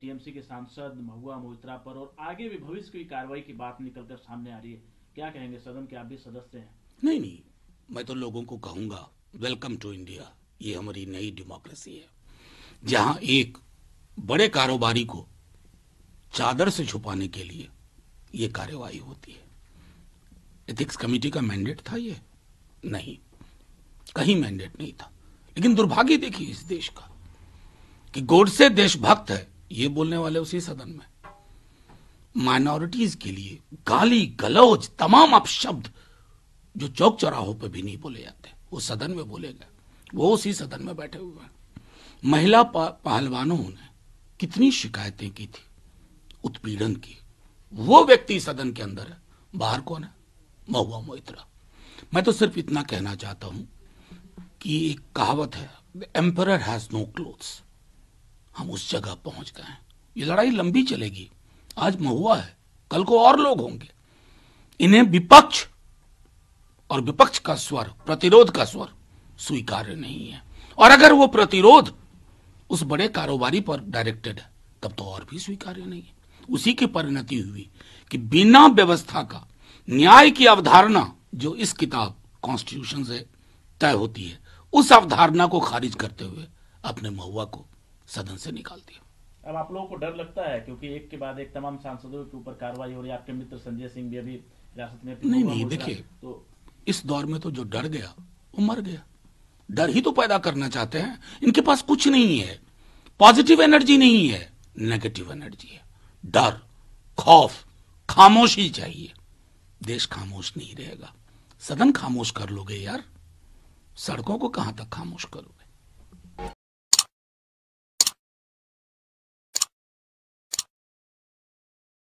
TMC के सांसद महुआ मोहित्रा पर और आगे भी भविष्य की कार्रवाई की बात निकलकर सामने आ रही है क्या कहेंगे सदन के आप भी सदस्य हैं नहीं नहीं मैं तो लोगों को कहूंगा वेलकम टू इंडिया ये हमारी नई डेमोक्रेसी है जहां एक बड़े कारोबारी को चादर से छुपाने के लिए ये कार्यवाही होती है एथिक्स कमेटी का मैंडेट था ये नहीं कहीं मैंडेट नहीं था लेकिन दुर्भाग्य देखिए इस देश का कि गोडसे देशभक्त है ये बोलने वाले उसी सदन में माइनॉरिटीज के लिए गाली गलौज तमाम अपशब्द जो चौक चौराहों पर भी नहीं बोले जाते वो सदन में बोले गए वो उसी सदन में बैठे हुए हैं महिला पहलवानों ने कितनी शिकायतें की थी उत्पीड़न की वो व्यक्ति सदन के अंदर है बाहर कौन है महुआ मोहित्रा मैं तो सिर्फ इतना कहना चाहता हूं कि एक कहावत है एम्पर हैज नो क्लोथ्स हम उस जगह पहुंच गए हैं ये लड़ाई लंबी चलेगी आज महुआ है कल को और लोग होंगे इन्हें विपक्ष और विपक्ष का स्वर प्रतिरोध का स्वर स्वीकार्य नहीं है और अगर वो प्रतिरोध उस बड़े कारोबारी पर डायरेक्टेड है तब तो और भी स्वीकार्य नहीं है उसी की परिणति हुई कि बिना व्यवस्था का न्याय की अवधारणा जो इस किताब कॉन्स्टिट्यूशन से तय होती है उस अवधारणा को खारिज करते हुए अपने महुआ को सदन से निकाल दिया अब आप लोगों को डर लगता है क्योंकि एक के बाद एक तमाम सांसदों के ऊपर कार्रवाई हो रही है आपके मित्र संजय सिंह भी अभी हिरासत में नहीं नहीं देखिए तो इस दौर में तो जो डर गया वो मर गया डर ही तो पैदा करना चाहते हैं इनके पास कुछ नहीं है पॉजिटिव एनर्जी नहीं है नेगेटिव एनर्जी है डर खौफ खामोशी चाहिए देश खामोश नहीं रहेगा सदन खामोश कर लोगे यार सड़कों को कहां तक खामोश करोगे